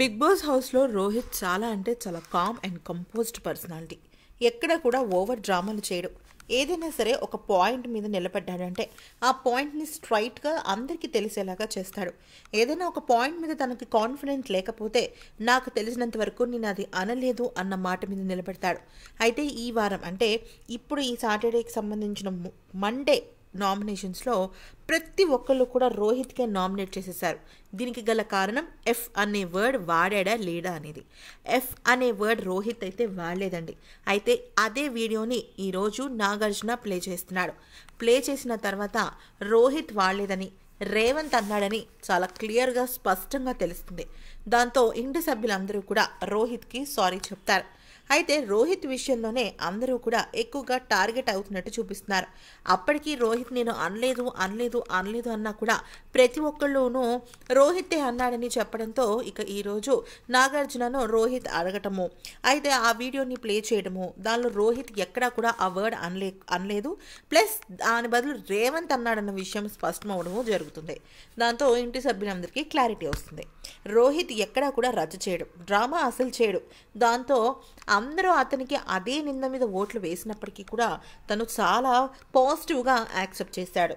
big boss హౌస్లో రోహిత్ చాలా అంటే చాలా కామ్ అండ్ కంపోజ్డ్ పర్సనాలిటీ ఎక్కడ కూడా ఓవర్ డ్రామాలు చేయడు ఏదైనా సరే ఒక పాయింట్ మీద నిలబడ్డాడంటే ఆ పాయింట్ని స్ట్రైట్గా అందరికీ తెలిసేలాగా చేస్తాడు ఏదైనా ఒక పాయింట్ మీద తనకి కాన్ఫిడెంట్ లేకపోతే నాకు తెలిసినంత వరకు నేను అది అనలేదు అన్న మాట మీద నిలబెడతాడు అయితే ఈ వారం అంటే ఇప్పుడు ఈ సాటర్డేకి సంబంధించిన మండే నామినేషన్స్లో ప్రతి ఒక్కళ్ళు కూడా రోహిత్కే నామినేట్ చేసేసారు దీనికి గల కారణం ఎఫ్ అనే వర్డ్ వాడాడా లేడా అనేది ఎఫ్ అనే వర్డ్ రోహిత్ అయితే వాడలేదండి అయితే అదే వీడియోని ఈరోజు నాగార్జున ప్లే చేస్తున్నాడు ప్లే చేసిన తర్వాత రోహిత్ వాడలేదని రేవంత్ అన్నాడని చాలా క్లియర్గా స్పష్టంగా తెలుస్తుంది దాంతో ఇంటి సభ్యులందరూ కూడా రోహిత్కి సారీ చెప్తారు అయితే రోహిత్ విషయంలోనే అందరూ కూడా ఎక్కువగా టార్గెట్ అవుతున్నట్టు చూపిస్తున్నారు అప్పటికీ రోహిత్ నేను అనలేదు అనలేదు అనలేదు అన్నా కూడా ప్రతి ఒక్కళ్ళునూ రోహితే అన్నాడని చెప్పడంతో ఇక ఈరోజు నాగార్జునను రోహిత్ అడగటము అయితే ఆ వీడియోని ప్లే చేయడము దానిలో రోహిత్ ఎక్కడా కూడా ఆ వర్డ్ అనలే అనలేదు ప్లస్ దాని బదులు రేవంత్ అన్నాడన్న విషయం స్పష్టం అవడము జరుగుతుంది దాంతో ఇంటి సభ్యులందరికీ క్లారిటీ వస్తుంది రోహిత్ ఎక్కడా కూడా రద్దు చేయడు డ్రామా అసలు చేయడు దాంతో అందరూ అతనికి అదే నింద మీద ఓట్లు వేసినప్పటికీ కూడా తను చాలా పాజిటివ్గా యాక్సెప్ట్ చేశాడు